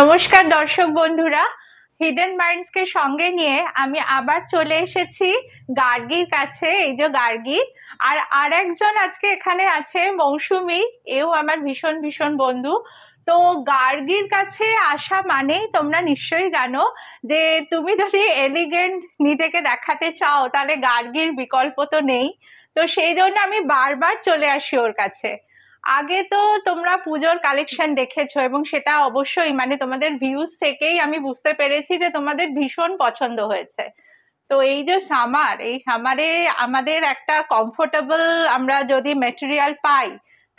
নমস্কার দর্শক বন্ধুরা হিডেন মাইন্ডসকে সঙ্গে নিয়ে আমি আবার চলে এসেছি গার্গির কাছে এই যে গার্গি আর আর একজন আজকে এখানে আছে মৌসুমি এও আমার ভীষণ ভীষণ বন্ধু তো গার্গির কাছে আসা মানেই তোমরা নিশ্চয়ই জানো যে তুমি যদি এলিগেন্ট নিজেকে দেখাতে চাও তাহলে গার্গির বিকল্প তো নেই তো সেই জন্য আমি বারবার চলে আসি ওর কাছে আগে তো তোমরা পুজোর কালেকশন দেখেছো এবং সেটা অবশ্যই মানে তোমাদের ভিউজ থেকেই আমি বুঝতে পেরেছি যে তোমাদের ভীষণ পছন্দ হয়েছে তো এই যে সামার এই সামারে আমাদের একটা কমফোর্টেবল আমরা যদি মেটেরিয়াল পাই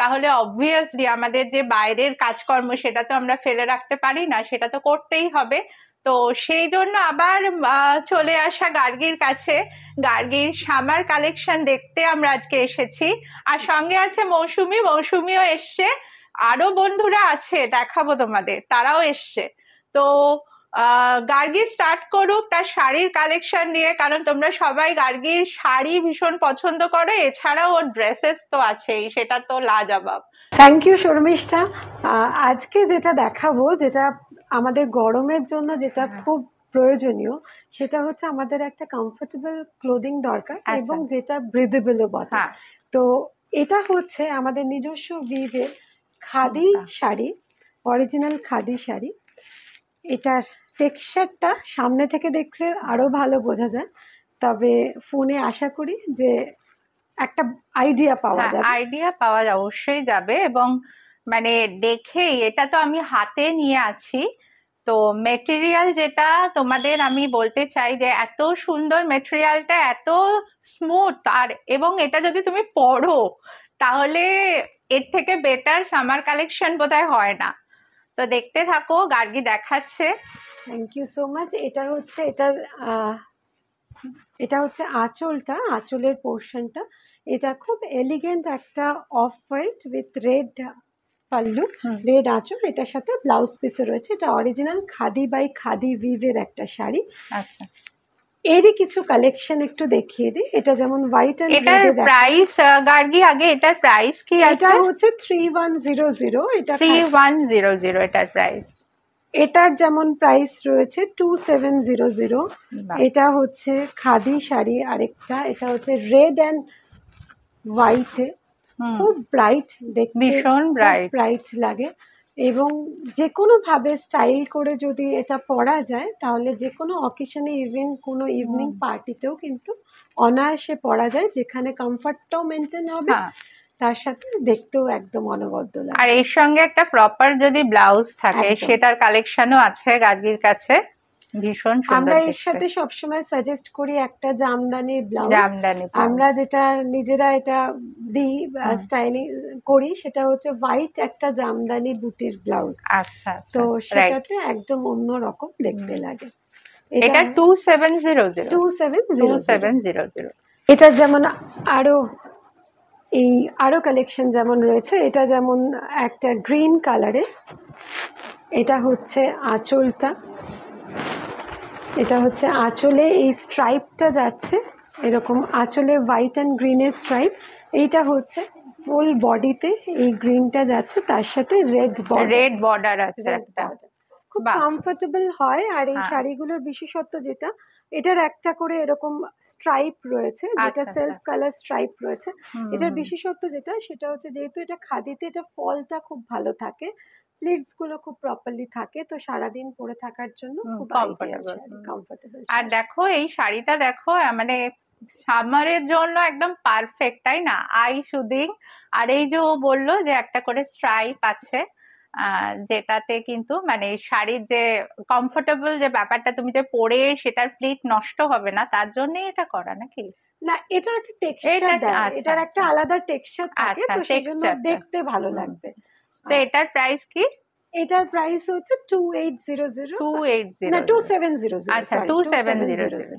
তাহলে অবভিয়াসলি আমাদের যে বাইরের কাজকর্ম সেটা তো আমরা ফেলে রাখতে পারি না সেটা তো করতেই হবে তো সেই জন্য আবার চলে আসা গার্গির কাছে গার্গির সামার কালেকশন দেখতে আমরা আজকে এসেছি আর সঙ্গে আছে মৌসুমি মৌসুমিও এসছে আরো বন্ধুরা আছে দেখাবো তোমাদের তারাও এসছে তো গার্গি স্টার্ট করুক তার শাড়ির কালেকশন নিয়ে কারণ তোমরা সবাই গার্গির শাড়ি ভীষণ পছন্দ করো এছাড়াও ওর ড্রেসেস তো আছেই সেটা তো লাজবাব থ্যাংক ইউ শর্মিষ্ঠা আজকে যেটা দেখাবো যেটা আমাদের গরমের জন্য যেটা হ্যাঁ। খুব প্রয়োজনীয় সেটা হচ্ছে আমাদের একটা কমফোর্টেবল ক্লোদিং দরকার আচ্ছা। এবং যেটা ব্রিদেবলও বটে হ্যাঁ। তো এটা হচ্ছে আমাদের নিজস্ব ভিভের খাদি শাড়ি অরিজিনাল খাদি শাড়ি এটার টেক্সচারটা সামনে থেকে দেখলে আরও ভালো বোঝা যায় তবে ফোনে আশা করি যে একটা আইডিয়া পাওয়া যায় হ্যাঁ, আইডিয়া পাওয়া অবশ্যই যাবে এবং মানে দেখেই এটা তো আমি হাতে নিয়ে আছি তো মেটেরিয়াল যেটা তোমাদের আমি বলতে চাই যে এত সুন্দর মেটেরিয়ালটা এত স্মুথ আর এবং এটা যদি তুমি পড়ো তাহলে এর থেকে বেটার সামার কালেকশন বোধহয় হয় না তো দেখতে থাকো গার্গি দেখাচ্ছে থ্যাংক ইউ সো মাচ এটা হচ্ছে এটা এটা হচ্ছে আঁচলটা আঁচলের পোর্শনটা এটা খুব এলিগেন্ট একটা off white with red pallu red আঁচল এটার সাথে ব্লাউজ পিসও রয়েছে এটা অরিজিনাল খাদি বাই খাদি ভিভের একটা শাড়ি আচ্ছা এরই কিছু কালেকশন একটু দেখিয়ে দিই এটা যেমন হোয়াইট এন্ড এটার প্রাইস গার্গি আগে এটার প্রাইস কি আছে এটা হচ্ছে 3100 এটা 3100 এটার প্রাইস এটার যেমন প্রাইস রয়েছে টু সেভেন জিরো জিরো এটা হচ্ছে খাদি শাড়ি আরেকটা এটা হচ্ছে রেড অ্যান্ড হোয়াইটে খুব ব্রাইট দেখতে ভীষণ ব্রাইট ব্রাইট লাগে এবং যে কোনো ভাবে স্টাইল করে যদি এটা পরা যায় তাহলে যে কোনো অকেশনে ইভেন কোনো ইভিনিং পার্টিতেও কিন্তু অনায়াসে পরা যায় যেখানে কমফর্টটাও মেনটেন হবে হ্যাঁ। তার সাথে দেখতেও একদম অনবদ্য লাগে আর এর সঙ্গে একটা প্রপার যদি ব্লাউজ থাকে সেটার কালেকশনও আছে গার্গির কাছে ভীষণ আমরা এর সাথে সবসময় সাজেস্ট করি একটা জামদানির ব্লাউজ জামদানি আমরা যেটা নিজেরা এটা দিই স্টাইলিং করি সেটা হচ্ছে হোয়াইট একটা জামদানি বুটির ব্লাউজ আচ্ছা, আচ্ছা তো সেটাতে একদম অন্য রকম দেখতে লাগে এটা two seven zero zero two seven zero seven zero zero এটা যেমন আরো এই আরো কালেকশন যেমন রয়েছে এটা যেমন একটা গ্রিন কালারের এটা হচ্ছে আঁচলটা এটা হচ্ছে আঁচলে এই স্ট্রাইপটা যাচ্ছে এরকম আঁচলে হোয়াইট অ্যান্ড গ্রিনের স্ট্রাইপ এইটা হচ্ছে ফুল বডিতে এই গ্রিনটা যাচ্ছে তার সাথে রেড রেড বর্ডার আছে একটা খুব কমফোর্টেবল হয় আর এই হ্যাঁ। শাড়িগুলোর বিশেষত্ব যেটা এটার একটা করে এরকম স্ট্রাইপ রয়েছে যেটা সেলফ কালার স্ট্রাইপ রয়েছে এটার বিশেষত্ব যেটা সেটা হচ্ছে যেহেতু এটা খাদিতে এটা ফলটা খুব ভালো থাকে লিডস গুলো খুব প্রপারলি থাকে তো সারাদিন পরে থাকার জন্য খুব কমফোর্টেবল কমফোর্টেবল আর দেখো এই শাড়িটা দেখো মানে সামারের জন্য একদম পারফেক্ট তাই না আই সুদিং আর এই যে ও বললো যে একটা করে স্ট্রাইপ আছে যেটাতে কিন্তু মানে শাড়ির যে কমফোর্টেবল যে ব্যাপারটা তুমি যে পরে সেটার প্লিট নষ্ট হবে না তার জন্য এটা করা নাকি না এটার একটা টেক্সচার আচ্ছা, এটার একটা আচ্ছা। আলাদা টেক্সচার থাকে আচ্ছা, তো সেজন্য দেখতে ভালো লাগবে তো এটার প্রাইস কি এটার প্রাইস হচ্ছে two eight zero zero two eight zero না টু সেভেন জিরো জিরো আচ্ছা টু সেভেন জিরো জিরো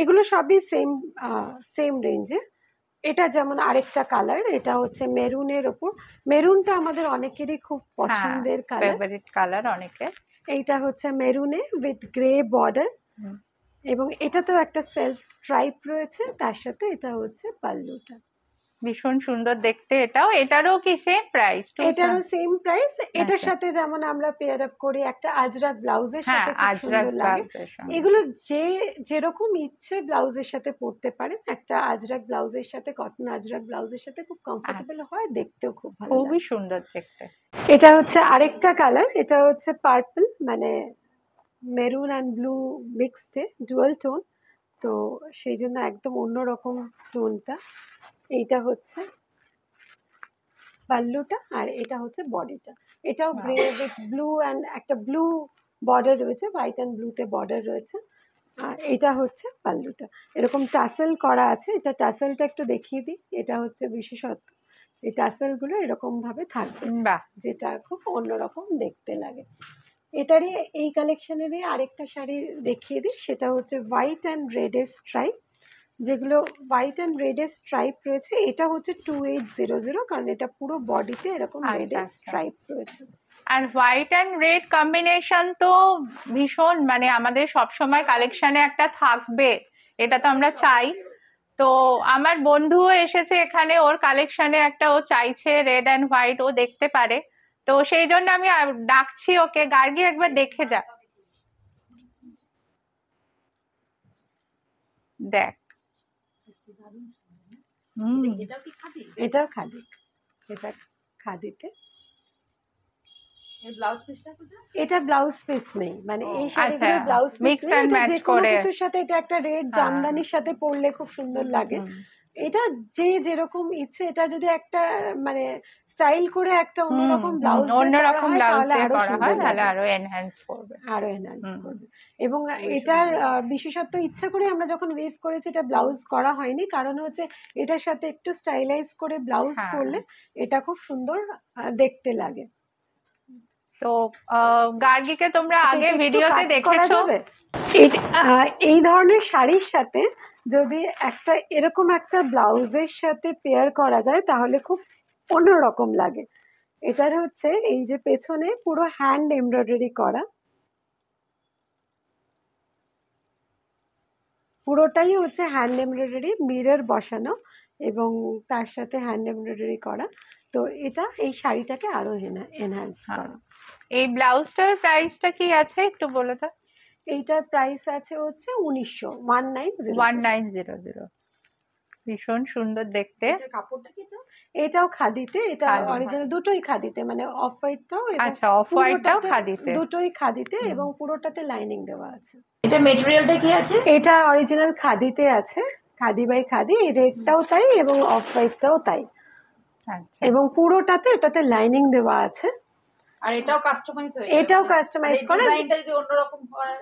এগুলো সবই সেম সেম রেঞ্জে এটা যেমন আরেকটা কালার এটা হচ্ছে মেরুনের ওপর মেরুনটা আমাদের অনেকেরই খুব পছন্দের কালার হ্যাঁ, কালার অনেকে এইটা হচ্ছে মেরুনে উইথ গ্রে বর্ডার এবং এটা তো একটা সেলফ স্ট্রাইপ রয়েছে তার সাথে এটা হচ্ছে পাল্লুটা ভীষণ সুন্দর দেখতে এটাও এটারও কি সেম প্রাইস এটারও সেম প্রাইস এটার আচ্ছা। সাথে যেমন আমরা পেয়ার আপ করি একটা আজরাক ব্লাউজের হ্যাঁ, সাথে আজরাক এগুলো যে যেরকম ইচ্ছে ব্লাউজের সাথে পরতে পারেন একটা আজরাক ব্লাউজের সাথে কটন আজরাক ব্লাউজের সাথে খুব কমফোর্টেবল আচ্ছা। হয় দেখতেও খুব ভালো খুবই সুন্দর দেখতে এটা হচ্ছে আরেকটা কালার এটা হচ্ছে পার্পল মানে maroon and blue mixed dual tone তো সেই জন্য একদম অন্যরকম টোনটা এইটা হচ্ছে পাল্লুটা আর এটা হচ্ছে বডিটা এটাও গ্রে উইথ ব্লু অ্যান্ড একটা ব্লু বর্ডার রয়েছে হোয়াইট অ্যান্ড ব্লুতে বর্ডার রয়েছে আর এটা হচ্ছে পাল্লুটা এরকম টাসেল করা আছে এটা টাসেলটা একটু দেখিয়ে দিই এটা হচ্ছে বিশেষত এই টাসেলগুলো এরকমভাবে থাকবে বাহ যেটা খুব অন্যরকম দেখতে লাগে এটারই এই কালেকশনেরই আরেকটা শাড়ি দেখিয়ে দিই সেটা হচ্ছে হোয়াইট অ্যান্ড রেডের স্ট্রাইপ যেগুলো হোয়াইট অ্যান্ড রেডের স্ট্রাইপ রয়েছে এটা হচ্ছে টু এইট জিরো জিরো কারণ এটা পুরো বডিতে এরকম আচ্ছা, এর স্ট্রাইপ আচ্ছা। রয়েছে আর হোয়াইট অ্যান্ড রেড কম্বিনেশন তো ভীষণ মানে আমাদের সবসময় কালেকশনে একটা থাকবে এটা তো আমরা চাই তো আমার বন্ধুও এসেছে এখানে ওর কালেকশনে একটা ও চাইছে রেড অ্যান্ড হোয়াইট ও দেখতে পারে তো সেই জন্য আমি ডাকছি ওকে গার্গি একবার দেখে যা দেখ এটাও খাদি এটা খাদিতে এটা ব্লাউজ পিস নেই মানে এই শাড়িগুলো ব্লাউজ মিক্স এন্ড ম্যাচ করে কিছুর সাথে এটা একটা রেড হ্যাঁ। জামদানির সাথে পরলে খুব সুন্দর লাগে এটা যে যেরকম ইচ্ছে এটা যদি একটা মানে স্টাইল করে একটা অন্যরকম ব্লাউজ অন্যরকম ব্লাউজ দিয়ে করা হয় তাহলে আরো এনহ্যান্স করবে আরো এনহ্যান্স করবে এবং এটার বিশেষত্ব ইচ্ছা করে আমরা যখন ওয়েভ করেছি এটা ব্লাউজ করা হয়নি কারণ হচ্ছে এটার সাথে একটু স্টাইলাইজ করে ব্লাউজ হ্যাঁ। করলে এটা খুব সুন্দর দেখতে লাগে তো গার্গিকে তোমরা আচ্ছা, আগে ভিডিওতে দেখেছো এই ধরনের শাড়ির সাথে যদি একটা এরকম একটা ব্লাউজের সাথে পেয়ার করা যায় তাহলে খুব অন্যরকম লাগে এটার হচ্ছে এই যে পেছনে পুরো হ্যান্ড এমব্রয়ডারি করা পুরোটাই হচ্ছে হ্যান্ড এমব্রয়ডারি মিরর বসানো এবং তার সাথে হ্যান্ড এমব্রয়ডারি করা তো এটা এই শাড়িটাকে আরো এনহ্যান্স করা এই ব্লাউজটার প্রাইসটা কি আছে একটু বলে দাও এইটার প্রাইস আছে হচ্ছে উনিশশো one nine one nine zero zero ভীষণ সুন্দর দেখতে কাপড়টা কি এটাও খাদিতে এটা অরিজিনাল দুটোই খাদিতে মানে অফ হোয়াইটটাও আচ্ছা অফ হোয়াইটটাও খাদিতে দুটোই খাদিতে এবং পুরোটাতে লাইনিং দেওয়া আছে এটা মেটেরিয়ালটা কি আছে এটা অরিজিনাল খাদিতে আছে খাদি বাই খাদি এই রেডটাও তাই এবং অফ হোয়াইটটাও তাই আচ্ছা এবং পুরোটাতে এটাতে লাইনিং দেওয়া আছে আর এটাও কাস্টমাইজ এটাও কাস্টমাইজ মানে করে ডিজাইনটা যদি অন্যরকম হয়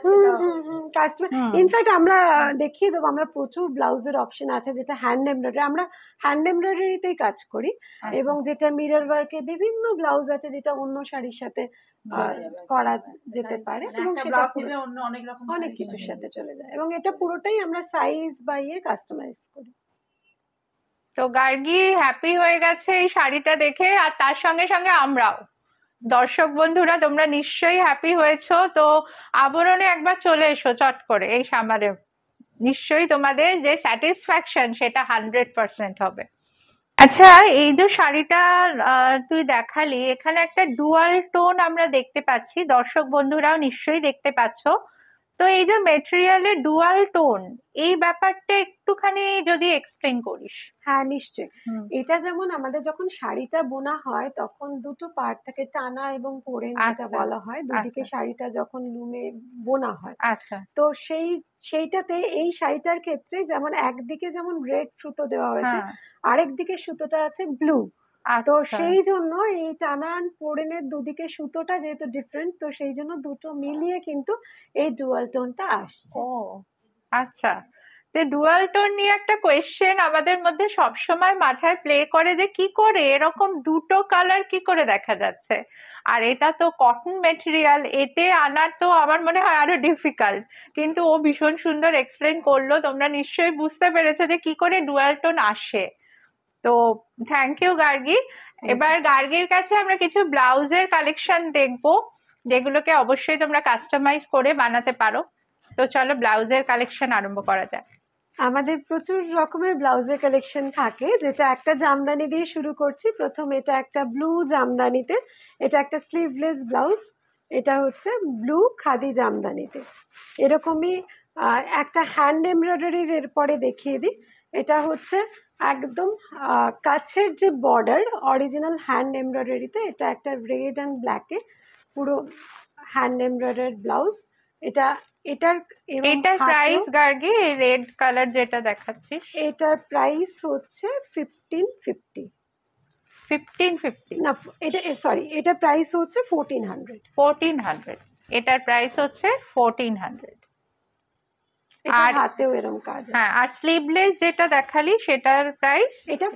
কাস্টমাইজ ইনফ্যাক্ট আমরা দেখিয়ে দেবো আমরা প্রচুর ব্লাউজের অপশন আছে যেটা হ্যান্ড এমব্রয়ডারি আমরা হ্যান্ড এমব্রয়ডারিতেই কাজ করি আচ্ছা। এবং যেটা মিরর ওয়ার্কে বিভিন্ন ব্লাউজ আছে যেটা অন্য শাড়ির সাথে করা আচ্ছা, যেতে পারে মানে এবং সেটা অন্য অনেক রকম অনেক কিছুর সাথে চলে যায় এবং এটা পুরোটাই আমরা সাইজ বা ইয়ে কাস্টমাইজ করি তো গার্গি হ্যাপি হয়ে গেছে এই শাড়িটা দেখে আর তার সঙ্গে সঙ্গে আমরাও দর্শক বন্ধুরা তোমরা নিশ্চয়ই হ্যাপি হয়েছো তো আবরণে একবার চলে এসো চট করে এই সামারে নিশ্চয়ই তোমাদের যে স্যাটিসফ্যাকশন সেটা হান্ড্রেড পার্সেন্ট হবে আচ্ছা এই যে শাড়িটা তুই দেখালি এখানে একটা ডুয়াল টোন আমরা দেখতে পাচ্ছি দর্শক বন্ধুরাও নিশ্চয়ই দেখতে পাচ্ছ তো এই যে মেটেরিয়ালে ডুয়াল টোন এই ব্যাপারটা একটুখানি যদি এক্সপ্লেন করিস হ্যাঁ নিশ্চয়ই এটা যেমন আমাদের যখন শাড়িটা বোনা হয় তখন দুটো পার্ট থাকে টানা এবং পরে যেটা আচ্ছা, বলা হয় দুদিকে আচ্ছা। শাড়িটা যখন লুমে বোনা হয় আচ্ছা তো সেই সেইটাতে এই শাড়িটার ক্ষেত্রে যেমন একদিকে যেমন রেড সুতো দেওয়া হয়েছে হ্যাঁ। আরেক দিকে সুতোটা আছে ব্লু তো আচ্ছা। সেই জন্য এই টানান পোড়েনের দুদিকে সুতোটা যেহেতু ডিফারেন্ট তো সেই জন্য দুটো মিলিয়ে কিন্তু এই ডুয়াল টোনটা আসছে ও আচ্ছা তো ডুয়াল টোন নিয়ে একটা কোয়েশ্চেন আমাদের মধ্যে সব সময় মাথায় প্লে করে যে কি করে এরকম দুটো কালার কি করে দেখা যাচ্ছে আর এটা তো কটন মেটেরিয়াল এতে আনার তো আমার মনে হয় আরো ডিফিকাল্ট কিন্তু ও ভীষণ সুন্দর এক্সপ্লেন করলো তোমরা নিশ্চয়ই বুঝতে পেরেছো যে কি করে ডুয়াল টোন আসে তো থ্যাংক ইউ গার্গি এবার গার্গির কাছে আমরা কিছু ব্লাউজের কালেকশন দেখব যেগুলোকে অবশ্যই তোমরা কাস্টমাইজ করে বানাতে পারো তো চলো ব্লাউজের কালেকশন আরম্ভ করা যাক আমাদের প্রচুর রকমের ব্লাউজের কালেকশন থাকে যেটা একটা জামদানি দিয়ে শুরু করছি প্রথম এটা একটা ব্লু জামদানিতে এটা একটা স্লিভলেস ব্লাউজ এটা হচ্ছে ব্লু খাদি জামদানিতে এরকমই একটা হ্যান্ড এমব্রয়ডারির এরপরে দেখিয়ে দিই এটা হচ্ছে একদম কাছের যে বর্ডার অরিজিনাল হ্যান্ড এমব্রয়ডারিতে এটা একটা রেড অ্যান্ড ব্ল্যাকে পুরো হ্যান্ড এমব্রয়ডারি ব্লাউজ এটা এটার এটার প্রাইস গার্গে রেড কালার যেটা দেখাচ্ছি এটার প্রাইস হচ্ছে ফিফটিন ফিফটি ফিফটিন ফিফটি না এটা সরি এটা প্রাইস হচ্ছে ফোরটিন হান্ড্রেড ফোরটিন হান্ড্রেড এটার প্রাইস হচ্ছে ফোরটিন হান্ড্রেড আর হাতেও এরকম কাজ হ্যাঁ আর স্লিভলেস যেটা দেখালি সেটার প্রাইস এটা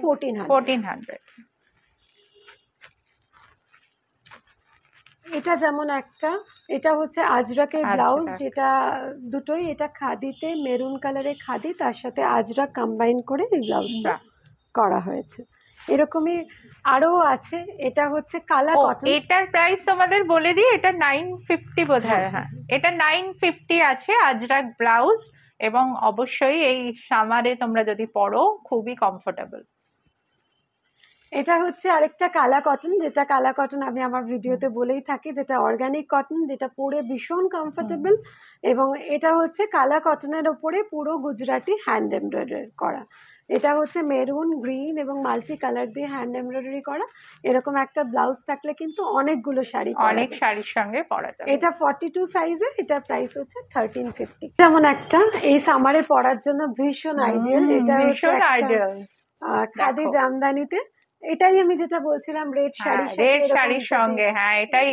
এটা যেমন একটা এটা হচ্ছে আজরাকের ব্লাউজ যেটা দুটোই এটা খাদিতে মেরুন কালারে খাদি তার সাথে আজরা কম্বাইন করে এই ব্লাউজটা করা হয়েছে এরকমই আরো আছে এটা হচ্ছে কালা কটন এটার প্রাইস তোমাদের বলে দিই এটা নাইন ফিফটি হ্যাঁ এটা নাইন ফিফটি আছে আজরাক ব্লাউজ এবং অবশ্যই এই সামারে তোমরা যদি পরো খুবই কমফোর্টেবল এটা হচ্ছে আরেকটা কালা কটন যেটা কালা কটন আমি আমার ভিডিওতে বলেই থাকি যেটা অর্গানিক কটন যেটা পরে ভীষণ কমফোর্টেবল এবং এটা হচ্ছে কালা কটনের ওপরে পুরো গুজরাটি হ্যান্ড এমব্রয়ডারি করা এটা হচ্ছে মেরুন গ্রিন এবং মাল্টি কালার দিয়ে হ্যান্ড এমব্রয়ডারি করা এরকম একটা ব্লাউজ থাকলে কিন্তু অনেকগুলো শাড়ি অনেক শাড়ির সঙ্গে পরা যায় এটা ফর্টি টু সাইজে এটার প্রাইস হচ্ছে থার্টিন ফিফটি যেমন একটা এই সামারে পরার জন্য ভীষণ আইডিয়াল এটা ভীষণ আইডিয়াল খাদি জামদানিতে এটাই আমি যেটা বলছিলাম রেড শাড়ি রেড শাড়ির সঙ্গে হ্যাঁ এটাই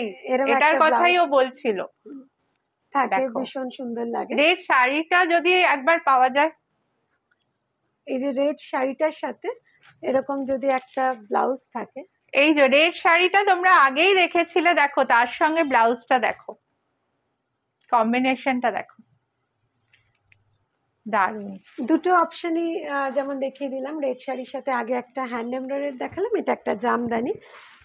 এটার কথাই ও বলছিল থাকে ভীষণ সুন্দর লাগে রেড শাড়িটা যদি একবার পাওয়া যায় এই যে রেড শাড়িটার সাথে এরকম যদি একটা ব্লাউজ থাকে এই যে রেড শাড়িটা তোমরা আগেই দেখেছিলে দেখো তার সঙ্গে ব্লাউজটা দেখো কম্বিনেশনটা দেখো দারুণ দুটো অপশনই যেমন দেখিয়ে দিলাম রেড শাড়ির সাথে আগে একটা হ্যান্ড এমব্রয়ডারি দেখালাম এটা একটা জামদানি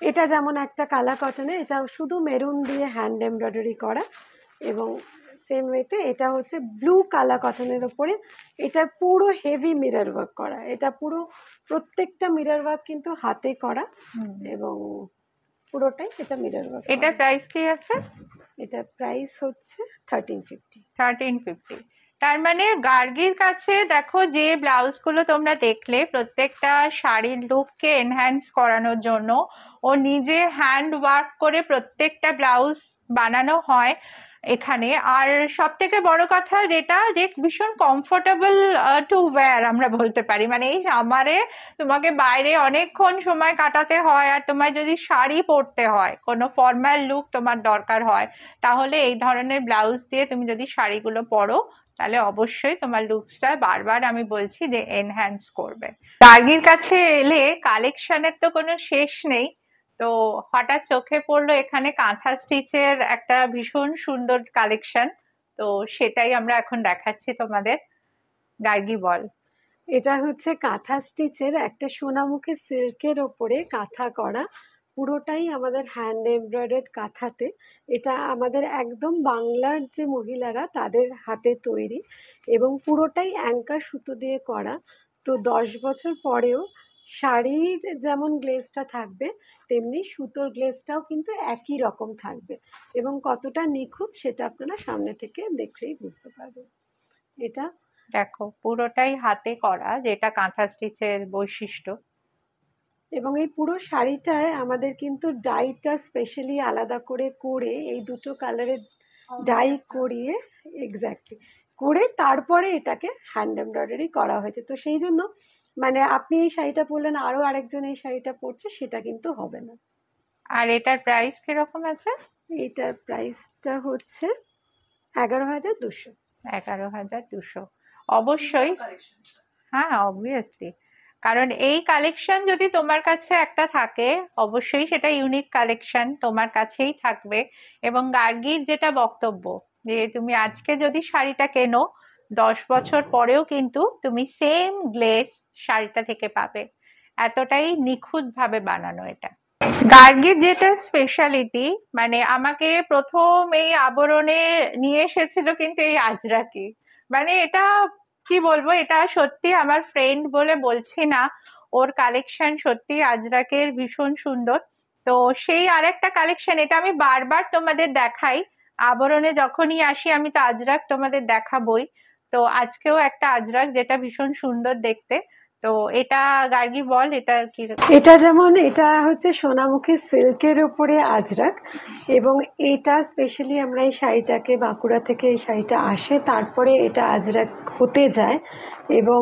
এটা যেমন একটা কালা কটনে এটা শুধু মেরুন দিয়ে হ্যান্ড এমব্রয়ডারি করা এবং সেম ওয়েতে এটা হচ্ছে ব্লু কালা কটনের ওপরে এটা পুরো হেভি মিরর ওয়ার্ক করা এটা পুরো প্রত্যেকটা মিরর ওয়ার্ক কিন্তু হাতে করা এবং পুরোটাই এটা মিরর ওয়ার্ক এটা প্রাইস কি আছে এটা প্রাইস হচ্ছে থার্টিন ফিফটি থার্টিন ফিফটি তার মানে গার্গির কাছে দেখো যে ব্লাউজগুলো তোমরা দেখলে প্রত্যেকটা শাড়ির লুককে এনহ্যান্স করানোর জন্য ও নিজে হ্যান্ড ওয়ার্ক করে প্রত্যেকটা ব্লাউজ বানানো হয় এখানে আর সব থেকে বড় কথা যেটা যে ভীষণ কমফোর্টেবল টু ওয়্যার আমরা বলতে পারি মানে এই আমারে তোমাকে বাইরে অনেকক্ষণ সময় কাটাতে হয় আর তোমায় যদি শাড়ি পরতে হয় কোনো ফর্ম্যাল লুক তোমার দরকার হয় তাহলে এই ধরনের ব্লাউজ দিয়ে তুমি যদি শাড়িগুলো পরো তাহলে অবশ্যই তোমার লুকসটা বারবার আমি বলছি যে এনহ্যান্স করবে গার্গির কাছে এলে কালেকশনের তো কোনো শেষ নেই তো হঠাৎ চোখে পড়লো এখানে কাঁথা স্টিচের একটা ভীষণ সুন্দর কালেকশন তো সেটাই আমরা এখন দেখাচ্ছি তোমাদের গার্গি বল এটা হচ্ছে কাঁথা স্টিচের একটা সোনামুখী সিল্কের ওপরে কাঁথা করা পুরোটাই আমাদের হ্যান্ড এমব্রয়ডার্ড কাঁথাতে এটা আমাদের একদম বাংলার যে মহিলারা তাদের হাতে তৈরি এবং পুরোটাই অ্যাঙ্কার সুতো দিয়ে করা তো দশ বছর পরেও শাড়ির যেমন গ্লেজটা থাকবে তেমনি সুতোর গ্লেজটাও কিন্তু একই রকম থাকবে এবং কতটা নিখুঁত সেটা আপনারা সামনে থেকে দেখলেই বুঝতে পারবেন এটা দেখো পুরোটাই হাতে করা যেটা কাঁথা স্টিচের বৈশিষ্ট্য এবং এই পুরো শাড়িটায় আমাদের কিন্তু ডাইটা স্পেশালি আলাদা করে করে এই দুটো কালারের ডাই করিয়ে এক্স্যাক্টলি করে তারপরে এটাকে হ্যান্ড এমব্রয়ডারি করা হয়েছে তো সেই জন্য মানে আপনি এই শাড়িটা পরলেন আরও আরেকজন এই শাড়িটা পরছে সেটা কিন্তু হবে না আর এটার প্রাইস কিরকম আছে এটার প্রাইসটা হচ্ছে এগারো হাজার দুশো এগারো হাজার দুশো অবশ্যই হ্যাঁ অবভিয়াসলি কারণ এই কালেকশন যদি তোমার কাছে একটা থাকে অবশ্যই সেটা ইউনিক কালেকশন তোমার কাছেই থাকবে এবং গার্গির যেটা বক্তব্য যে তুমি আজকে যদি শাড়িটা কেনো দশ বছর পরেও কিন্তু তুমি সেম গ্লেস শাড়িটা থেকে পাবে এতটাই নিখুঁতভাবে বানানো এটা গার্গির যেটা স্পেশালিটি মানে আমাকে প্রথম এই আবরণে নিয়ে এসেছিল কিন্তু এই আজরাকি মানে এটা কি বলবো এটা সত্যি আমার ফ্রেন্ড বলে বলছি না ওর কালেকশন সত্যি আজরাকের ভীষণ সুন্দর তো সেই আর একটা কালেকশন এটা আমি বারবার তোমাদের দেখাই আবরণে যখনই আসি আমি তো আজরাক তোমাদের দেখাবই তো আজকেও একটা আজরাক যেটা ভীষণ সুন্দর দেখতে তো এটা গার্গি বল এটা কি এটা যেমন এটা হচ্ছে সোনামুখী সিল্কের উপরে আজরাক এবং এটা স্পেশালি আমরা এই শাড়িটাকে বাঁকুড়া থেকে এই শাড়িটা আসে তারপরে এটা আজরাক হতে যায় এবং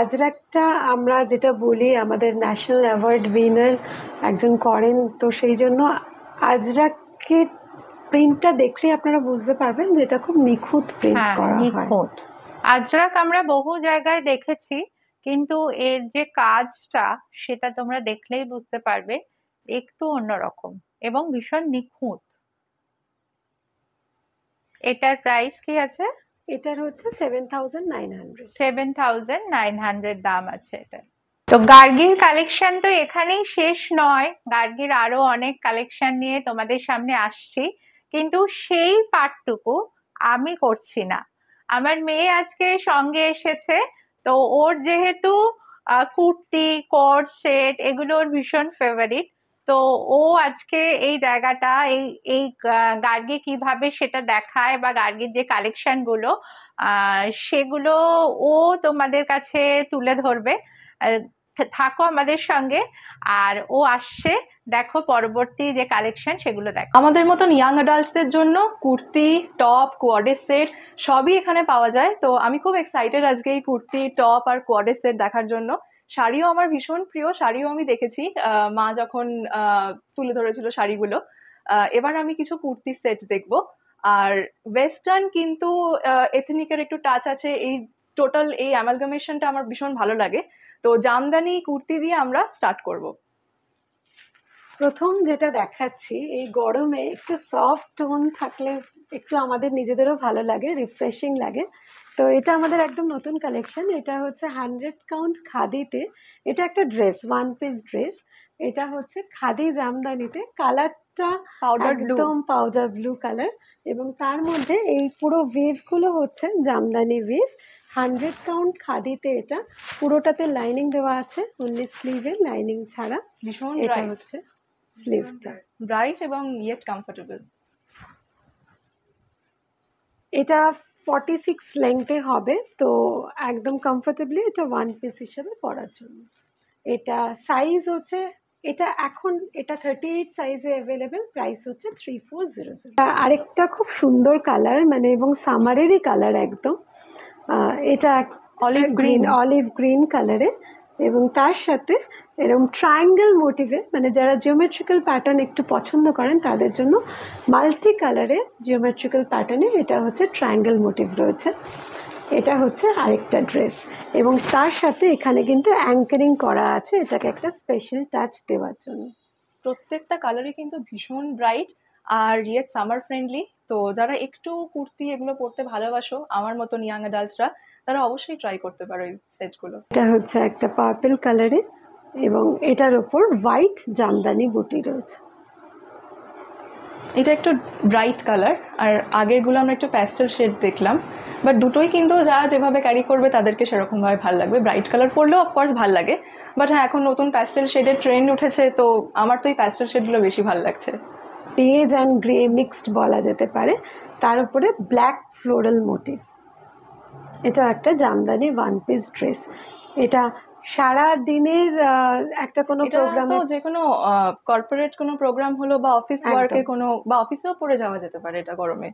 আজরাকটা আমরা যেটা বলি আমাদের ন্যাশনাল অ্যাওয়ার্ড উইনার একজন করেন তো সেই জন্য আজরাককে প্রিন্টটা দেখলে আপনারা বুঝতে পারবেন যে এটা খুব নিখুঁত প্রিন্ট হ্যাঁ, করা নিখুঁত আজরাক আমরা বহু জায়গায় দেখেছি কিন্তু এর যে কাজটা সেটা তোমরা দেখলেই বুঝতে পারবে একটু অন্যরকম এবং ভীষণ নিখুঁত এটার প্রাইস কি আছে এটার হচ্ছে seven thousand nine hundred seven দাম আছে এটার তো গার্গির কালেকশন তো এখানেই শেষ নয় গার্গির আরো অনেক কালেকশন নিয়ে তোমাদের সামনে আসছি কিন্তু সেই পাঠটুকু আমি করছি না আমার মেয়ে আজকে সঙ্গে এসেছে তো ওর যেহেতু কুর্তি কট সেট এগুলো ওর ভীষণ ফেভারিট তো ও আজকে এই জায়গাটা এই এই গার্গে কিভাবে সেটা দেখায় বা গার্গের যে গুলো সেগুলো ও তোমাদের কাছে তুলে ধরবে আর থাকো আমাদের সঙ্গে আর ও আসছে দেখো পরবর্তী যে কালেকশন সেগুলো দেখো আমাদের মতন ইয়াং অ্যাডাল্টসদের জন্য কুর্তি টপ কোয়াডের সেট সবই এখানে পাওয়া যায় তো আমি খুব এক্সাইটেড আজকে এই কুর্তি টপ আর কোয়াডের সেট দেখার জন্য শাড়িও আমার ভীষণ প্রিয় শাড়িও আমি দেখেছি মা যখন তুলে ধরেছিল শাড়িগুলো এবার আমি কিছু কুর্তি সেট দেখব আর ওয়েস্টার্ন কিন্তু এথনিকের একটু টাচ আছে এই টোটাল এই অ্যামালগামেশনটা আমার ভীষণ ভালো লাগে তো জামদানি কুর্তি দিয়ে আমরা স্টার্ট করব প্রথম যেটা দেখাচ্ছি এই গরমে একটু সফট টোন থাকলে একটু আমাদের নিজেদেরও ভালো লাগে রিফ্রেশিং লাগে তো এটা আমাদের একদম নতুন কালেকশন এটা হচ্ছে হান্ড্রেড কাউন্ট খাদিতে এটা একটা ড্রেস ওয়ান পিস ড্রেস এটা হচ্ছে খাদি জামদানিতে কালারটা পাউডার একদম পাউডার ব্লু কালার এবং তার মধ্যে এই পুরো ওয়েভগুলো হচ্ছে জামদানি ওয়েভ হান্ড্রেড কাউন্ট খাদিতে এটা পুরোটাতে লাইনিং দেওয়া আছে ওনলি স্লিভে লাইনিং ছাড়া ভীষণ এটা হচ্ছে স্লিভটা ব্রাইট এবং ইয়েট কমফোর্টেবল এটা ফর্টি সিক্স লেংথে হবে তো একদম কমফোর্টেবলি এটা ওয়ান পিস হিসেবে পরার জন্য এটা সাইজ হচ্ছে এটা এখন এটা থার্টি এইট সাইজে অ্যাভেলেবেল প্রাইস হচ্ছে থ্রি ফোর জিরো জিরো আরেকটা খুব সুন্দর কালার মানে এবং সামারেরই কালার একদম এটা অলিভ গ্রিন অলিভ গ্রিন কালারে এবং তার সাথে এরকম ট্রায়াঙ্গেল মোটিভে মানে যারা জিওমেট্রিক্যাল প্যাটার্ন একটু পছন্দ করেন তাদের জন্য মাল্টি কালারে জিওমেট্রিক্যাল প্যাটার্নে এটা হচ্ছে ট্রায়াঙ্গেল মোটিভ রয়েছে এটা হচ্ছে আরেকটা ড্রেস এবং তার সাথে এখানে কিন্তু অ্যাঙ্কারিং করা আছে এটাকে একটা স্পেশাল টাচ দেওয়ার জন্য প্রত্যেকটা কালারই কিন্তু ভীষণ ব্রাইট আর রিয়েট সামার ফ্রেন্ডলি তো যারা একটু কুর্তি এগুলো পরতে ভালোবাসো আমার মতন ইয়াং অ্যাডাল্টসরা তারা অবশ্যই ট্রাই করতে পারো এই সেটগুলো এটা হচ্ছে একটা পার্পেল কালারে এবং এটার ওপর হোয়াইট জামদানি বুটি রয়েছে এটা একটু ব্রাইট কালার আর আগেরগুলো আমরা একটু প্যাস্টেল শেড দেখলাম বাট দুটোই কিন্তু যারা যেভাবে ক্যারি করবে তাদেরকে সেরকমভাবে ভালো লাগবে ব্রাইট কালার পরলেও অফকোর্স ভাল লাগে বাট হ্যাঁ এখন নতুন প্যাস্টেল শেডের ট্রেন্ড উঠেছে তো আমার তো এই প্যাস্টেল শেডগুলো বেশি ভালো লাগছে বেজ অ্যান্ড গ্রে মিক্সড বলা যেতে পারে তার উপরে ব্ল্যাক ফ্লোরাল মোটিভ এটা একটা জামদানি ওয়ান পিস ড্রেস এটা সারা দিনের একটা কোনো প্রোগ্রাম যে কোনো কর্পোরেট কোনো প্রোগ্রাম হলো বা অফিস ওয়ার্কে কোনো বা অফিসেও পরে যাওয়া যেতে পারে এটা গরমে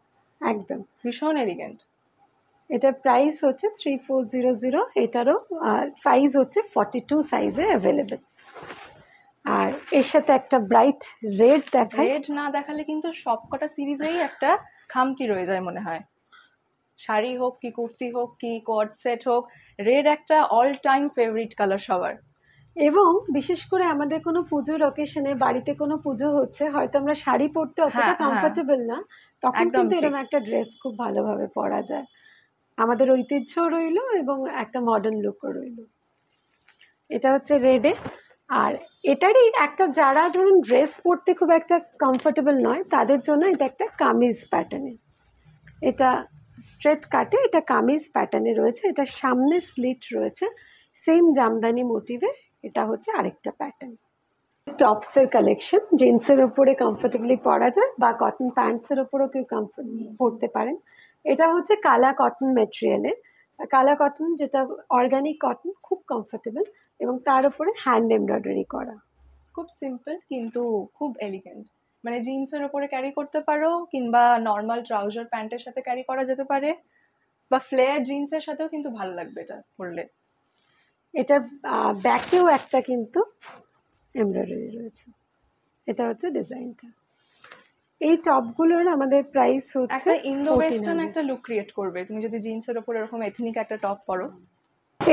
একদম ভীষণ এলিগেন্ট এটার প্রাইস হচ্ছে থ্রি ফোর জিরো জিরো এটারও সাইজ হচ্ছে ফর্টি টু সাইজে অ্যাভেলেবেল আর এর সাথে একটা ব্রাইট রেড দেখায় রেড না দেখালে কিন্তু সবকটা সিরিজেই একটা খামতি রয়ে যায় মনে হয় শাড়ি হোক কি কুর্তি হোক কি কোয়াড সেট হোক রেড একটা অল টাইম ফেভারিট কালার সবার এবং বিশেষ করে আমাদের কোনো পুজোর অকেশনে বাড়িতে কোনো পুজো হচ্ছে হয়তো আমরা শাড়ি পরতে হ্যাঁ, অতটা কমফোর্টেবল হ্যাঁ। না তখন কিন্তু এরকম একটা ড্রেস খুব ভালোভাবে পরা যায় আমাদের ঐতিহ্য রইলো এবং একটা মডার্ন লুকও রইলো এটা হচ্ছে রেডে আর এটারই একটা যারা ধরুন ড্রেস পরতে খুব একটা কমফোর্টেবল নয় তাদের জন্য এটা একটা কামিজ প্যাটার্নে এটা স্ট্রেট কাটে এটা কামিজ প্যাটার্নে রয়েছে এটা সামনে স্লিট রয়েছে সেম জামদানি মোটিভে এটা হচ্ছে আরেকটা প্যাটার্ন টপসের কালেকশন জিন্সের ওপরে কমফোর্টেবলি পরা যায় বা কটন প্যান্টসের ওপরও কেউ কমফোর্ট পরতে পারেন এটা হচ্ছে কালা কটন মেটেরিয়ালে কালা কটন যেটা অর্গানিক কটন খুব কমফোর্টেবল এবং তার উপরে হ্যান্ড এমব্রয়ডারি করা খুব সিম্পল কিন্তু খুব এলিগেন্ট মানে জিন্সের ওপরে ক্যারি করতে পারো কিংবা নর্মাল ট্রাউজার প্যান্টের সাথে ক্যারি করা যেতে পারে বা ফ্লেয়ার জিন্সের সাথেও কিন্তু ভালো লাগবে এটা পরলে এটা ব্যাকেও একটা কিন্তু এমব্রয়ডারি রয়েছে এটা হচ্ছে ডিজাইনটা এই টপগুলোর আমাদের প্রাইস হচ্ছে একটা ইন্দো ওয়েস্টার্ন একটা লুক ক্রিয়েট করবে তুমি যদি জিন্সের ওপর এরকম এথনিক একটা টপ পরো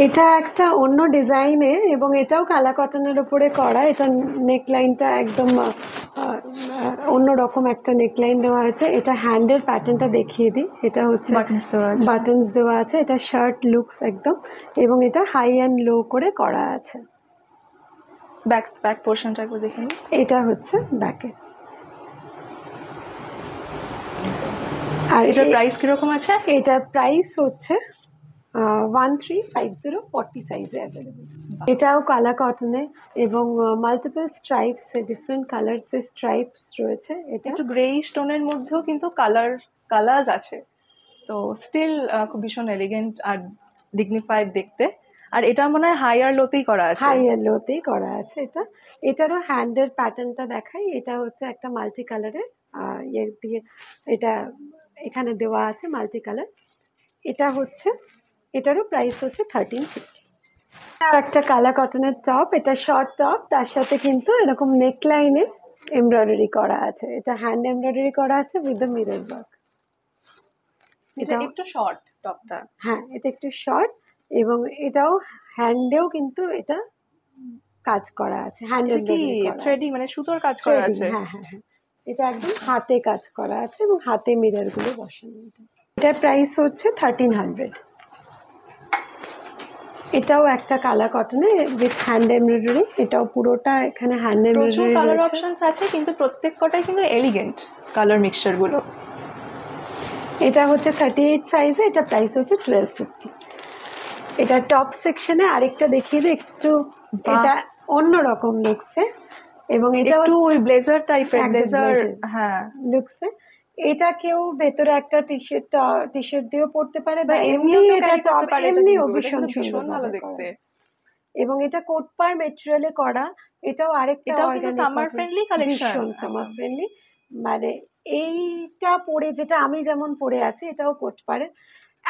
এটা একটা অন্য ডিজাইনে এবং এটাও কালা কটনের ওপরে করা এটা নেকলাইনটা একদম অন্য রকম একটা নেকলাইন দেওয়া আছে এটা হ্যান্ডের প্যাটার্নটা দেখিয়ে দিই এটা হচ্ছে বাটনস দেওয়া আছে এটা শার্ট লুকস একদম এবং এটা হাই অ্যান্ড লো করে করা আছে ব্যাক ব্যাক পোর্শনটা একটু দেখে এটা হচ্ছে ব্যাকে আর এটা প্রাইস কিরকম আছে এটার প্রাইস হচ্ছে one three five zero forty সাইজে অ্যাভেলেবেল এটাও কালা কটনে এবং মাল্টিপল স্ট্রাইপস ডিফারেন্ট কালার্সের স্ট্রাইপস রয়েছে এটা একটু গ্রেইশ স্টোনের মধ্যেও কিন্তু কালার কালার্স আছে তো স্টিল খুব ভীষণ এলিগেন্ট আর ডিগনিফাইড দেখতে আর এটা মনে হয় হাইয়ার লোতেই করা আছে হায়ার লোতেই করা আছে এটা এটারও হ্যান্ডের প্যাটার্নটা দেখাই এটা হচ্ছে একটা মাল্টি কালারের ইয়ে দিয়ে এটা এখানে দেওয়া আছে মাল্টি কালার এটা হচ্ছে এটারও প্রাইস হচ্ছে থার্টিন ফিফটি একটা কালা কটনের টপ এটা শর্ট টপ তার সাথে কিন্তু এরকম নেকলাইনে এমব্রয়ডারি করা আছে এটা হ্যান্ড এমব্রয়ডারি করা আছে উইথ দ্য মিরর ওয়ার্ক এটা একটু শর্ট টপটা হ্যাঁ এটা একটু শর্ট এবং এটাও হ্যান্ডেও কিন্তু এটা কাজ করা আছে হ্যান্ডেল কি থ্রেডিং মানে সুতোর কাজ করা আছে হ্যাঁ হ্যাঁ হ্যাঁ এটা একদম হাতে কাজ করা আছে এবং হাতে মিররগুলো বসানো এটা এটার প্রাইস হচ্ছে থার্টিন হান্ড্রেড এটাও একটা কালার কটনে উইথ হ্যান্ড এমব্রয়ডারি এটাও পুরোটা এখানে হ্যান্ড এমব্রয়ডারি কালার অপশনস আছে কিন্তু প্রত্যেক কটাই কিন্তু এলিগেন্ট কালার গুলো এটা হচ্ছে থার্টি এইট সাইজে এটা প্রাইস হচ্ছে টুয়েলভ ফিফটি এটা টপ সেকশনে আরেকটা দেখিয়ে দিই একটু এটা অন্যরকম লুকসে এবং এটা একটু ওই ব্লেজার টাইপের ব্লেজার হ্যাঁ লুকসে এটা কেউ ভেতরে একটা টি শার্ট টি শার্ট দিয়েও পড়তে পারে বা এমনি এটা টপ এমনিও ভীষণ ভীষণ ভালো দেখতে এবং এটা কোট পার মেটেরিয়ালে করা এটাও আরেকটা কিন্তু summer friendly collection summer friendly মানে এইটা পরে যেটা আমি যেমন পরে আছি এটাও কোট পারে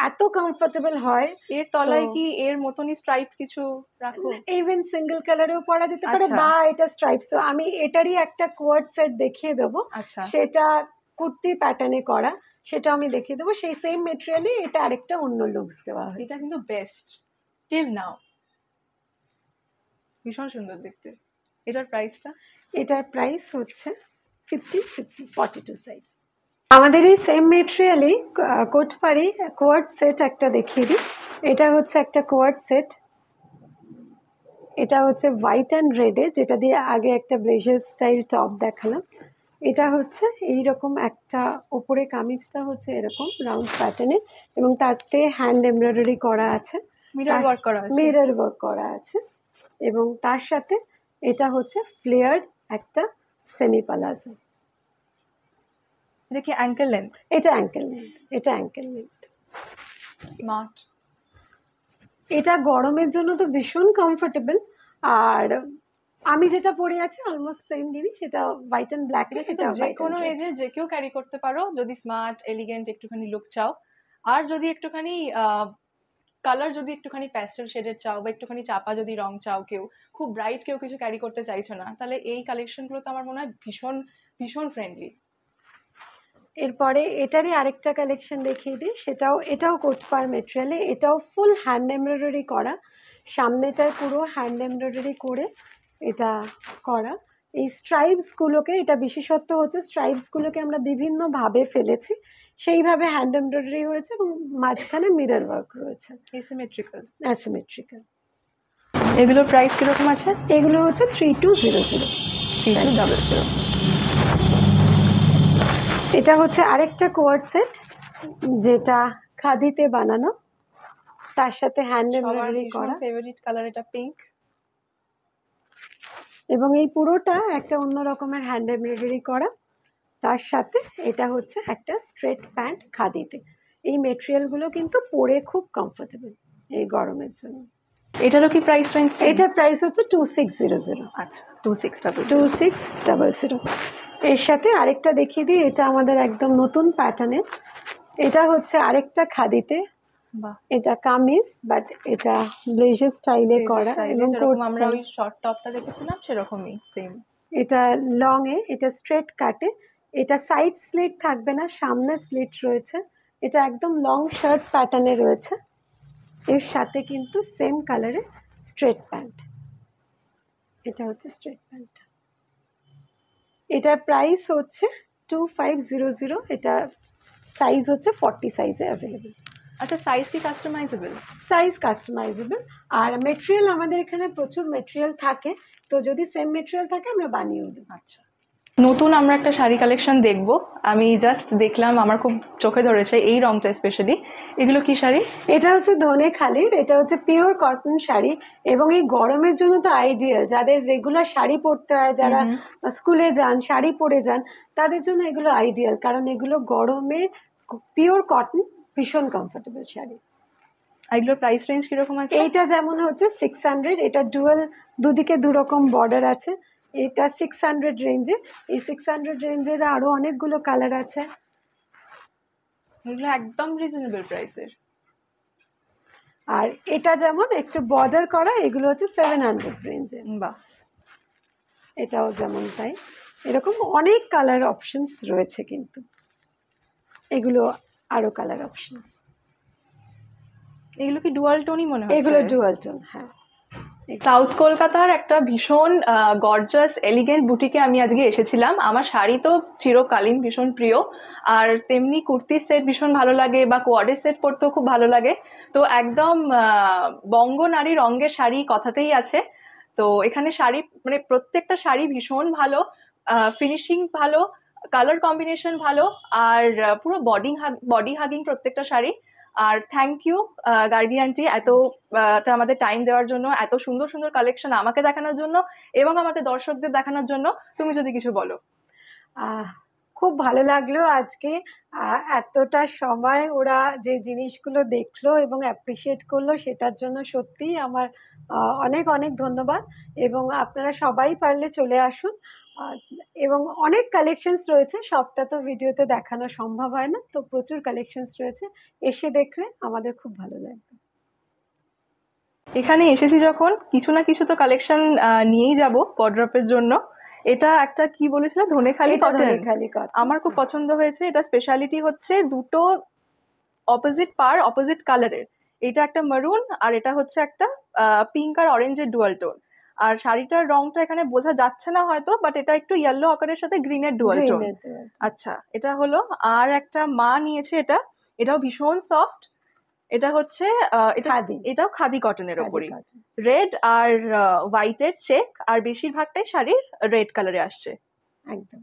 এত কমফোর্টেবল হয় এর তলায় কি এর মতনই স্ট্রাইপ কিছু রাখো ইভেন সিঙ্গেল কালারেও পরা যেতে পারে আচ্ছা। বা এটা স্ট্রাইপ সো আমি এটারই একটা কোয়ার্ড সেট দেখিয়ে দেবো আচ্ছা। সেটা কুর্তি প্যাটার্নে করা সেটা আমি দেখিয়ে দেবো সেই সেম মেটেরিয়ালে এটা আরেকটা অন্য লুকস দেওয়া হয় এটা কিন্তু বেস্ট টিল নাও ভীষণ সুন্দর দেখতে এটার প্রাইসটা এটার প্রাইস হচ্ছে fifty fifty forty two size আমাদের এই সেম মেটেরিয়ালে কোটপাড়ি কোয়ার্ড সেট একটা দেখিয়ে দিই এটা হচ্ছে একটা কোয়ার্ড সেট এটা হচ্ছে হোয়াইট অ্যান্ড রেডে যেটা দিয়ে আগে একটা ব্লেজার স্টাইল টপ দেখালাম এটা হচ্ছে এই রকম একটা ওপরে কামিজটা হচ্ছে এরকম রাউন্ড প্যাটার্নে এবং তাতে হ্যান্ড এমব্রয়ডারি করা আছে মিরর ওয়ার্ক করা আছে মিরর ওয়ার্ক করা আছে এবং তার সাথে এটা হচ্ছে ফ্লেয়ার্ড একটা সেমি পালাজো এটা কি অ্যাঙ্কেল লেন্থ এটা অ্যাঙ্কেল লেন্থ এটা অ্যাঙ্কেল লেন্থ স্মার্ট এটা গরমের জন্য তো ভীষণ কমফোর্টেবল আর আমি যেটা পরে আছি অলমোস্ট সেম দিদি সেটা হোয়াইট এন্ড ব্ল্যাক এর সেটা যে কোনো এজে যে কেউ ক্যারি করতে পারো যদি স্মার্ট এলিগেন্ট একটুখানি লুক চাও আর যদি একটুখানি কালার যদি একটুখানি প্যাস্টেল শেডের চাও বা একটুখানি চাপা যদি রং চাও কেউ খুব ব্রাইট কেউ কিছু ক্যারি করতে চাইছো না তাহলে এই কালেকশনগুলো তো আমার মনে হয় ভীষণ ভীষণ ফ্রেন্ডলি এরপরে এটারই আরেকটা কালেকশন দেখিয়ে দিই সেটাও এটাও কোটপার মেটেরিয়ালে এটাও ফুল হ্যান্ড এমব্রয়ডারি করা সামনেটায় পুরো হ্যান্ড এমব্রয়ডারি করে এটা করা এই স্ট্রাইবসগুলোকে এটা বিশেষত্ব হচ্ছে স্ট্রাইবসগুলোকে আমরা বিভিন্নভাবে ফেলেছি সেইভাবে হ্যান্ড এমব্রয়ডারি হয়েছে এবং মাঝখানে মিরর ওয়ার্ক রয়েছে অ্যাসিমেট্রিক্যাল অ্যাসিমেট্রিক্যাল এগুলোর প্রাইস কীরকম আছে এগুলো হচ্ছে three two zero zero zero এটা হচ্ছে আরেকটা কোয়ার্ড সেট যেটা খাদিতে বানানো তার সাথে হ্যান্ড এমব্রয়ডারি করা ফেভারিট কালার এটা পিঙ্ক এবং এই পুরোটা একটা অন্য রকমের হ্যান্ড এমব্রয়ডারি করা তার সাথে এটা হচ্ছে একটা স্ট্রেট প্যান্ট খাদিতে এই মেটেরিয়ালগুলো কিন্তু পরে খুব কমফোর্টেবল এই গরমের জন্য এটারও কি প্রাইস রেঞ্জ এটার প্রাইস হচ্ছে টু সিক্স জিরো জিরো আচ্ছা two six double two six double zero এর সাথে আরেকটা দেখিয়ে দিই এটা আমাদের একদম নতুন প্যাটার্নের এটা হচ্ছে আরেকটা খাদিতে এটা কামিজ বাট এটা ব্লেজার স্টাইলে করা এবং আমরা ওই শর্ট টপটা দেখেছিলাম সেরকমই সেম এটা লং এ এটা স্ট্রেট কাটে এটা সাইড স্লিট থাকবে না সামনে স্লিট রয়েছে এটা একদম লং শার্ট প্যাটার্নে রয়েছে এর সাথে কিন্তু সেম কালারে স্ট্রেট প্যান্ট এটা হচ্ছে স্ট্রেট প্যান্ট এটার প্রাইস হচ্ছে টু ফাইভ জিরো জিরো এটা সাইজ হচ্ছে ফর্টি সাইজে অ্যাভেলেবেল আচ্ছা সাইজ কি কাস্টমাইজেবল সাইজ কাস্টমাইজেবল আর মেটেরিয়াল আমাদের এখানে প্রচুর মেটেরিয়াল থাকে তো যদি সেম মেটেরিয়াল থাকে আমরা বানিয়েও দিই আচ্ছা নতুন আমরা একটা শাড়ি কালেকশন দেখব আমি জাস্ট দেখলাম আমার খুব চোখে ধরেছে এই রংটা স্পেশালি এগুলো কি শাড়ি এটা হচ্ছে ধনে খালির এটা হচ্ছে পিওর কটন শাড়ি এবং এই গরমের জন্য তো আইডিয়াল যাদের রেগুলার শাড়ি পরতে হয় যারা স্কুলে যান শাড়ি পরে যান তাদের জন্য এগুলো আইডিয়াল কারণ এগুলো গরমে পিওর কটন ভীষণ কমফোর্টেবল শাড়ি এগুলোর প্রাইস রেঞ্জ কিরকম আছে এইটা যেমন হচ্ছে সিক্স হান্ড্রেড এটা ডুয়েল দুদিকে দু রকম বর্ডার আছে এটা সিক্স হান্ড্রেড রেঞ্জে এই সিক্স হান্ড্রেড রেঞ্জের আরও অনেকগুলো কালার আছে এগুলো একদম রিজনেবল প্রাইসের আর এটা যেমন একটু বর্ডার করা এগুলো হচ্ছে সেভেন হান্ড্রেড রেঞ্জে বা এটাও যেমন তাই এরকম অনেক কালার অপশনস রয়েছে কিন্তু এগুলো আরও কালার অপশনস এগুলো কি ডুয়াল টোনই মনে হয় এগুলো ডুয়াল টোন হ্যাঁ সাউথ কলকাতার একটা ভীষণ গর্জাস এলিগেন্ট বুটিকে আমি আজকে এসেছিলাম আমার শাড়ি তো চিরকালীন ভীষণ প্রিয় আর তেমনি কুর্তির সেট ভীষণ ভালো লাগে বা কোয়ার্ডের সেট পরতেও খুব ভালো লাগে তো একদম বঙ্গ নারী রঙ্গের শাড়ি কথাতেই আছে তো এখানে শাড়ি মানে প্রত্যেকটা শাড়ি ভীষণ ভালো ফিনিশিং ভালো কালার কম্বিনেশন ভালো আর পুরো বডি বডি হাগিং প্রত্যেকটা শাড়ি আর থ্যাংক ইউ গার্গি আন্টি এত আমাদের টাইম দেওয়ার জন্য এত সুন্দর সুন্দর কালেকশন আমাকে দেখানোর জন্য এবং আমাদের দর্শকদের দেখানোর জন্য তুমি যদি কিছু বলো খুব ভালো লাগলো আজকে এতটা সময় ওরা যে জিনিসগুলো দেখলো এবং অ্যাপ্রিসিয়েট করলো সেটার জন্য সত্যিই আমার অনেক অনেক ধন্যবাদ এবং আপনারা সবাই পারলে চলে আসুন এবং অনেক কালেকশনস রয়েছে সবটা তো ভিডিওতে দেখানো সম্ভব হয় না তো প্রচুর কালেকশনস রয়েছে এসে দেখলে আমাদের খুব ভালো লাগবে এখানে এসেছি যখন কিছু না কিছু তো কালেকশন নিয়েই যাব পড্রপের জন্য এটা একটা কি বলেছিল ধনেখালি কটন আমার খুব হ্যাঁ। পছন্দ হয়েছে এটা স্পেশালিটি হচ্ছে দুটো অপোজিট পার অপোজিট কালারের এটা একটা মারুন আর এটা হচ্ছে একটা পিঙ্ক আর অরেঞ্জের ডুয়াল টোন আর শাড়িটার রংটা এখানে বোঝা যাচ্ছে না হয়তো বাট এটা একটু ইয়েলো আকারের সাথে গ্রিনের ডুয়াল টোন আচ্ছা এটা হলো আর একটা মা নিয়েছে এটা এটাও ভীষণ সফট এটা হচ্ছে এটা এটাও খাদি কটনের ওপরই রেড আর হোয়াইটের চেক আর বেশিরভাগটাই শাড়ির রেড কালারে আসছে একদম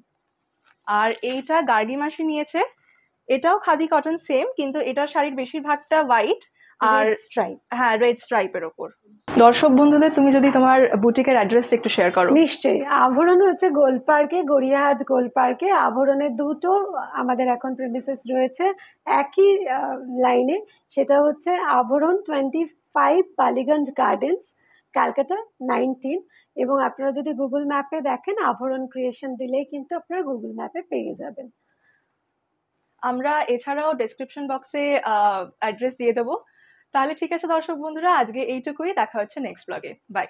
আর এইটা গার্গি মাসি নিয়েছে এটাও খাদি কটন সেম কিন্তু এটার শাড়ির বেশিরভাগটা হোয়াইট আর স্ট্রাইপ হ্যাঁ রেড স্ট্রাইপের ওপর দর্শক বন্ধুদের তুমি যদি তোমার বুটিকের অ্যাড্রেসটা একটু শেয়ার করো নিশ্চয়ই আভরণ হচ্ছে গোল পার্কে গড়িয়াহাট গোল পার্কে আভরণের দুটো আমাদের এখন প্রেমিসেস রয়েছে একই লাইনে সেটা হচ্ছে Abharan twenty five Ballygunge gardens Calcutta nineteen এবং আপনারা যদি গুগল ম্যাপে দেখেন আভরণ ক্রিয়েশন দিলেই কিন্তু আপনারা গুগল ম্যাপে পেয়ে যাবেন আমরা এছাড়াও ডেসক্রিপশন বক্সে অ্যাড্রেস দিয়ে দেবো তাহলে ঠিক আছে দর্শক বন্ধুরা আজকে এইটুকুই দেখা হচ্ছে নেক্সট ব্লগে বাই